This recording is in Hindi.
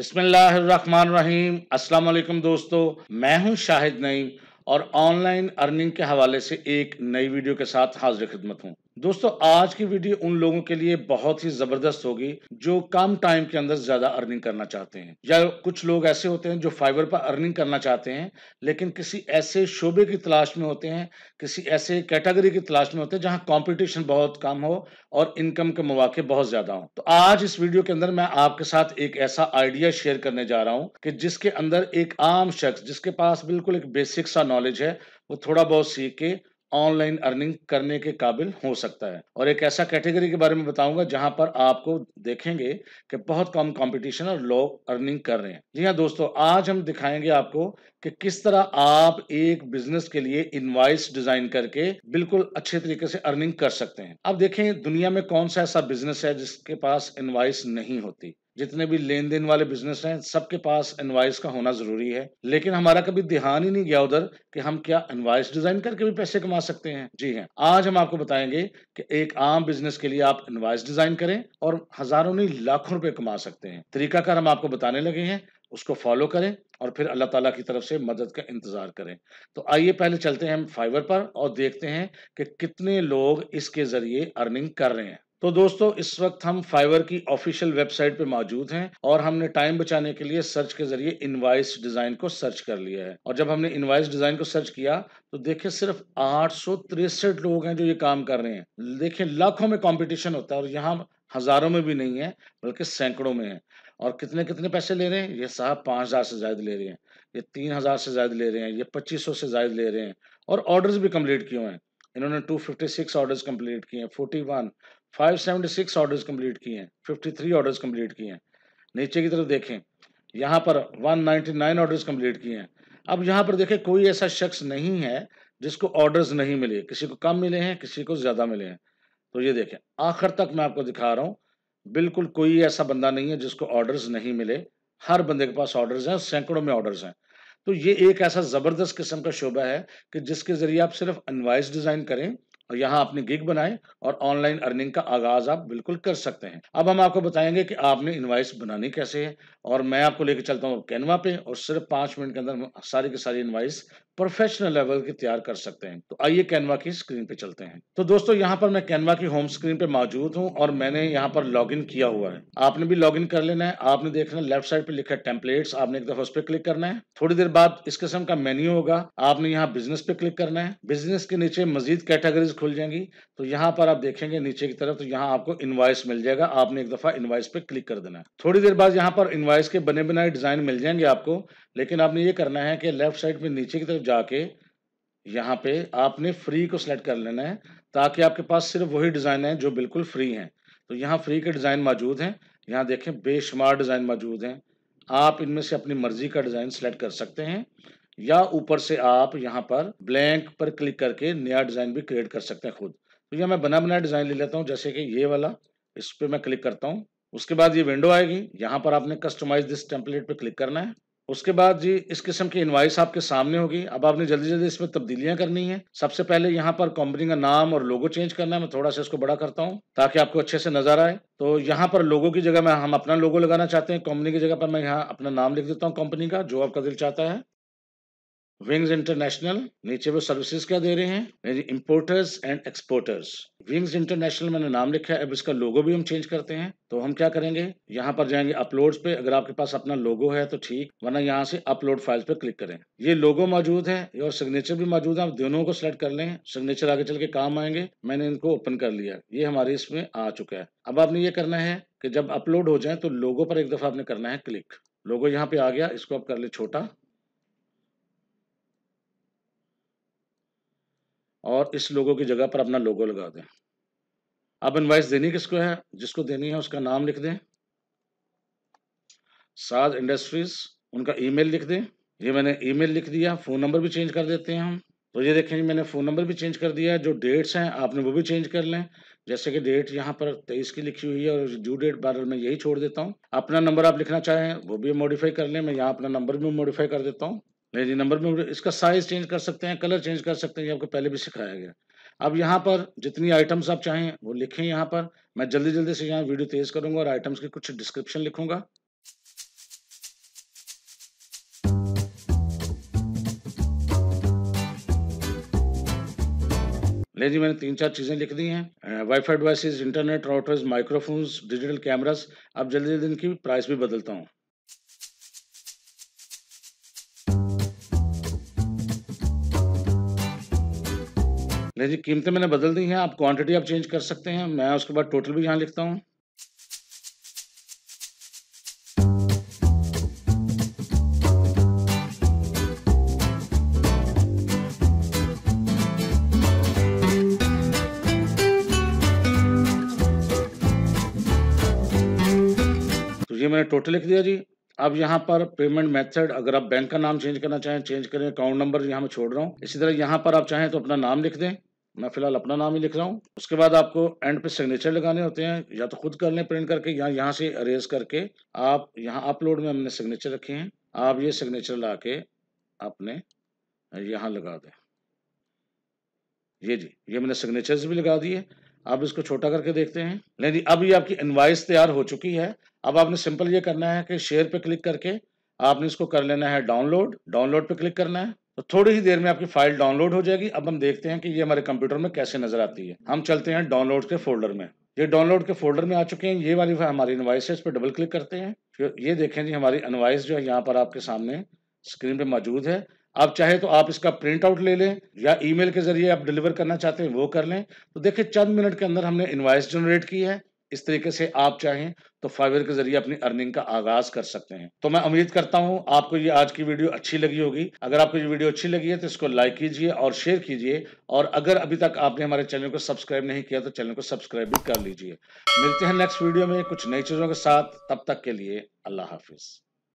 बिस्मिल्लाहिर्रहमानिर्रहीम अस्सलाम वालेकुम दोस्तों मैं हूं शाहिद नईम और ऑनलाइन अर्निंग के हवाले से एक नई वीडियो के साथ हाजिर खिदमत हूं दोस्तों आज की वीडियो उन लोगों के लिए बहुत ही जबरदस्त होगी जो कम टाइम के अंदर ज्यादा अर्निंग करना चाहते हैं या कुछ लोग ऐसे होते हैं जो फाइबर पर अर्निंग करना चाहते हैं लेकिन किसी ऐसे शोबे की तलाश में होते हैं किसी ऐसे कैटेगरी की तलाश में होते हैं जहां कंपटीशन बहुत कम हो और इनकम के मौके बहुत ज्यादा हो तो आज इस वीडियो के अंदर मैं आपके साथ एक ऐसा आइडिया शेयर करने जा रहा हूँ कि जिसके अंदर एक आम शख्स जिसके पास बिल्कुल एक बेसिक सा नॉलेज है वो थोड़ा बहुत सीख के ऑनलाइन अर्निंग करने के काबिल हो सकता है और एक ऐसा कैटेगरी के बारे में बताऊंगा जहां पर आपको देखेंगे कि बहुत कम कंपटीशन और लोग अर्निंग कर रहे हैं जी हाँ दोस्तों आज हम दिखाएंगे आपको कि किस तरह आप एक बिजनेस के लिए इनवाइस डिजाइन करके बिल्कुल अच्छे तरीके से अर्निंग कर सकते हैं अब देखें दुनिया में कौन सा ऐसा बिजनेस है जिसके पास इनवाइस नहीं होती जितने भी लेन देन वाले बिजनेस हैं सबके पास इन्वाइस का होना जरूरी है लेकिन हमारा कभी ध्यान ही नहीं गया उधर कि हम क्या इन्वाइस डिजाइन करके भी पैसे कमा सकते हैं जी हाँ आज हम आपको बताएंगे कि एक आम बिजनेस के लिए आप इन्वाइस डिजाइन करें और हजारों नहीं लाखों रुपए कमा सकते हैं तरीकाकार हम आपको बताने लगे हैं उसको फॉलो करें और फिर अल्लाह ताला की तरफ से मदद का इंतज़ार करें तो आइए पहले चलते हैं हम फाइवर पर और देखते हैं कि कितने लोग इसके ज़रिए अर्निंग कर रहे हैं तो दोस्तों इस वक्त हम फाइवर की ऑफिशियल वेबसाइट पे मौजूद हैं और हमने टाइम बचाने के लिए सर्च के जरिए इनवाइस डिजाइन को सर्च कर लिया है और जब हमने इनवाइस डिजाइन को सर्च किया तो देखिए सिर्फ आठ लोग हैं जो ये काम कर रहे हैं देखिए लाखों में कॉम्पिटिशन होता है और यहाँ हजारों में भी नहीं है बल्कि सैकड़ों में है और कितने कितने पैसे ले रहे हैं ये साहब पाँच हज़ार से ज़्यादा ले रहे हैं ये तीन हज़ार से ज़्यादा ले रहे हैं ये पच्चीस से ज़्यादा ले रहे हैं और ऑर्डर भी कम्प्लीट किए हैं इन्होंने two fifty six orders complete किए हैं फोर्टी वन 576 ऑर्डर्स कंप्लीट किए हैं 53 ऑर्डर्स कंप्लीट किए हैं नीचे की तरफ देखें यहाँ पर 199 ऑर्डर्स कंप्लीट किए हैं अब यहाँ पर देखें कोई ऐसा शख्स नहीं है जिसको ऑर्डर्स नहीं मिले किसी को कम मिले हैं किसी को ज़्यादा मिले हैं तो ये देखें आखिर तक मैं आपको दिखा रहा हूँ बिल्कुल कोई ऐसा बंदा नहीं है जिसको ऑर्डर्स नहीं मिले हर बंदे के पास ऑर्डर्स हैं सैकड़ों में ऑर्डर्स हैं तो ये एक ऐसा ज़बरदस्त किस्म का शोबा है कि जिसके ज़रिए आप सिर्फ अनवाइस डिज़ाइन करें और यहाँ अपनी गिग बनाएं और ऑनलाइन अर्निंग का आगाज आप बिल्कुल कर सकते हैं अब हम आपको बताएंगे कि आपने इन्वाइस बनानी कैसे है और मैं आपको लेकर चलता हूँ कैनवा पे और सिर्फ पांच मिनट के अंदर सारी की सारी इन्वाइस प्रोफेशनल लेवल के तैयार कर सकते हैं तो आइए कैनवा की स्क्रीन पे चलते हैं तो दोस्तों यहाँ पर मैं कैनवा की होम स्क्रीन पे मौजूद हूँ और मैंने यहाँ पर लॉगिन किया हुआ है आपने भी लॉगिन कर लेना है आपने देखना लेफ्ट साइड पे लिखा है टेम्पलेट्स आपने एक दफा उस पर क्लिक करना है थोड़ी देर बाद इस किस्म का मेन्यू होगा आपने यहाँ बिजनेस पे क्लिक करना है बिजनेस के नीचे मजीद कैटेगरीज खुल जाएंगी तो यहाँ पर आप देखेंगे नीचे की तरफ तो यहाँ आपको इन्वाइस मिल जाएगा आपने एक दफा इन्वाइस पे क्लिक कर देना है थोड़ी देर बाद यहाँ पर इन्वाइस के बने बनाए डिजाइन मिल जाएंगे आपको लेकिन आपने ये करना है कि लेफ्ट साइड में नीचे की तरफ जाके यहाँ पे आपने फ्री को सिलेक्ट कर लेना है ताकि आपके पास सिर्फ वही डिज़ाइन है जो बिल्कुल फ्री हैं तो यहाँ फ्री के डिज़ाइन मौजूद हैं यहाँ देखें बेशुमार डिज़ाइन मौजूद हैं आप इनमें से अपनी मर्ज़ी का डिज़ाइन सेलेक्ट कर सकते हैं या ऊपर से आप यहाँ पर ब्लैंक पर क्लिक करके नया डिज़ाइन भी क्रिएट कर सकते हैं खुद तो यह मैं बना बनाया डिज़ाइन ले लेता हूँ जैसे कि ये वाला इस पर मैं क्लिक करता हूँ उसके बाद ये विंडो आएगी यहाँ पर आपने कस्टमाइज दिस टेम्पलेट पर क्लिक करना है उसके बाद जी इस किस्म की इन्वाइस आपके सामने होगी अब आपने जल्दी जल्दी इसमें तब्दीलियां करनी है सबसे पहले यहाँ पर कंपनी का नाम और लोगो चेंज करना है मैं थोड़ा सा इसको बड़ा करता हूँ ताकि आपको अच्छे से नजर आए तो यहाँ पर लोगो की जगह में हम अपना लोगो लगाना चाहते हैं कंपनी की जगह पर मैं यहाँ अपना नाम लिख देता हूँ कंपनी का जो आपका दिल चाहता है विंग्स इंटरनेशनल नीचे वो सर्विसेज क्या दे रहे हैं importers and exporters Wings International मैंने नाम लिखा है अब इसका लोगो भी हम चेंज करते हैं तो हम क्या करेंगे यहाँ पर जाएंगे अपलोड पे अगर आपके पास अपना लोगो है तो ठीक वरना यहाँ से अपलोड फाइल्स पे क्लिक करें ये लोगो मौजूद है और सिग्नेचर भी मौजूद है आप दोनों को सिलेक्ट कर लें सिग्नेचर आगे चल के काम आएंगे मैंने इनको ओपन कर लिया ये हमारे इसमें आ चुका है अब आपने ये करना है कि जब अपलोड हो जाए तो लोगो पर एक दफा आपने करना है क्लिक लोगो यहाँ पे आ गया इसको आप कर ले छोटा और इस लोगों की जगह पर अपना लोगो लगा दें अब इनवाइस देनी किसको है जिसको देनी है उसका नाम लिख दें साज इंडस्ट्रीज उनका ईमेल लिख दें ये मैंने ईमेल लिख दिया फ़ोन नंबर भी चेंज कर देते हैं हम तो ये देखें जी मैंने फ़ोन नंबर भी चेंज कर दिया जो डेट्स हैं आपने वो भी चेंज कर लें जैसे कि डेट यहाँ पर तेईस की लिखी हुई है और ड्यू डेट बारे में यही छोड़ देता हूँ अपना नंबर आप लिखना चाहें वो भी मॉडिफाई कर लें मैं यहाँ अपना नंबर भी मॉडिफाई कर देता हूँ जी नंबर में इसका साइज चेंज कर सकते हैं कलर चेंज कर सकते हैं ये आपको पहले भी सिखाया गया अब यहाँ पर जितनी आइटम्स आप चाहें वो लिखें यहाँ पर मैं जल्दी जल्दी से यहाँ वीडियो तेज करूंगा और आइटम्स की कुछ डिस्क्रिप्शन लिखूंगा नहीं जी मैंने तीन चार चीज़ें लिख दी हैं WiFi devices internet routers microphones digital cameras अब जल्दी जल्दी इनकी प्राइस भी बदलता हूँ नहीं जी कीमतें मैंने बदल दी हैं आप क्वांटिटी आप चेंज कर सकते हैं मैं उसके बाद टोटल भी यहाँ लिखता हूँ तो ये मैंने टोटल लिख दिया जी अब यहाँ पर पेमेंट मेथड अगर आप बैंक का नाम चेंज करना चाहें चेंज करें अकाउंट नंबर यहाँ मैं छोड़ रहा हूँ इसी तरह यहाँ पर आप चाहें तो अपना नाम लिख दें मैं फिलहाल अपना नाम ही लिख रहा हूँ उसके बाद आपको एंड पे सिग्नेचर लगाने होते हैं या तो खुद कर लें प्रिंट करके या यहाँ से अरेज करके आप यहाँ अपलोड में हमने सिग्नेचर रखे हैं आप ये सिग्नेचर ला के आपने यहाँ लगा दें ये जी ये मैंने सिग्नेचर्स भी लगा दिए अब इसको छोटा करके देखते हैं नहीं जी अब ये आपकी इन्वाइस तैयार हो चुकी है अब आपने सिंपल ये करना है कि शेयर पे क्लिक करके आपने इसको कर लेना है डाउनलोड डाउनलोड पे क्लिक करना है तो थोड़ी ही देर में आपकी फाइल डाउनलोड हो जाएगी अब हम देखते हैं कि ये हमारे कंप्यूटर में कैसे नजर आती है हम चलते हैं डाउनलोड के फोल्डर में ये डाउनलोड के फोल्डर में आ चुके हैं ये वाली हमारी इनवाइस है इस पर डबल क्लिक करते हैं फिर ये देखें जी हमारी इनवाइस जो है यहाँ पर आपके सामने स्क्रीन पे मौजूद है आप चाहे तो आप इसका प्रिंट आउट ले लें या ईमेल के जरिए आप डिलीवर करना चाहते हैं वो कर लें तो देखिए चंद मिनट के अंदर हमने इन्वाइस जनरेट की है इस तरीके से आप चाहें तो फाइवर के जरिए अपनी अर्निंग का आगाज कर सकते हैं तो मैं उम्मीद करता हूं आपको ये आज की वीडियो अच्छी लगी होगी अगर आपको ये वीडियो अच्छी लगी है तो इसको लाइक कीजिए और शेयर कीजिए और अगर अभी तक आपने हमारे चैनल को सब्सक्राइब नहीं किया तो चैनल को सब्सक्राइब भी कर लीजिए मिलते हैं नेक्स्ट वीडियो में कुछ नई चीज़ों के साथ तब तक के लिए अल्लाह हाफिज़